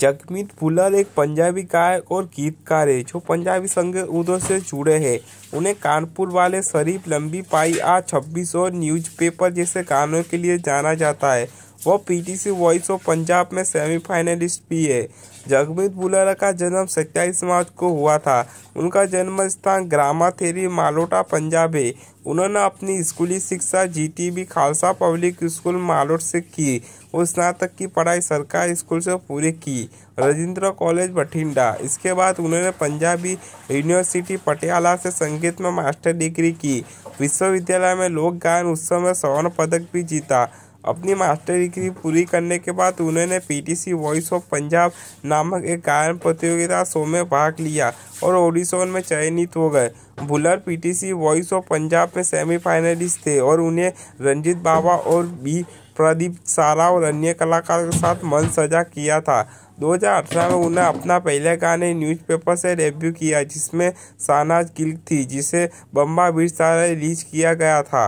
Jagmeet Fuller एक पंजाबी गायक और गीतकार है जो पंजाबी संगीत उद्योग से जुड़े हैं उन्हें कानपुर वाले शरीफ लंबी पाई आ छब्बीस और न्यूज़पेपर जैसे गानों के लिए जाना जाता है वो पीटीसी वॉइस ऑफ पंजाब में सेमीफाइनलिस्ट भी है जगमीत बुलर का जन्म सत्ताईस मार्च को हुआ था उनका जन्म स्थान ग्रामा थेरी मालोटा पंजाब है उन्होंने अपनी स्कूली शिक्षा GTB Khalsa public school Malout से की और स्नातक की पढ़ाई सरकारी स्कूल से पूरी की राजेंद्र कॉलेज बठिंडा इसके बाद उन्होंने पंजाबी यूनिवर्सिटी पटियाला से संगीत में मास्टर डिग्री की विश्वविद्यालय में लोक गायन उत्सव में स्वर्ण पदक भी जीता अपनी मास्टर डिग्री पूरी करने के बाद उन्होंने पीटीसी वॉइस ऑफ पंजाब नामक एक गायन प्रतियोगिता शो में भाग लिया और ओडिशन में चयनित हो गए Bhullar PTC voice of Punjab में सेमीफाइनलिस्ट थे और उन्हें रंजीत बाबा और बी प्रदीप सारा और अन्य कलाकार के साथ मन सजा किया था 2018 में उन्हें अपना पहला गाने न्यूज़पेपर से डेब्यू किया जिसमें सानाज गिल थी जिसे बम्बा सारा रिलीज किया गया था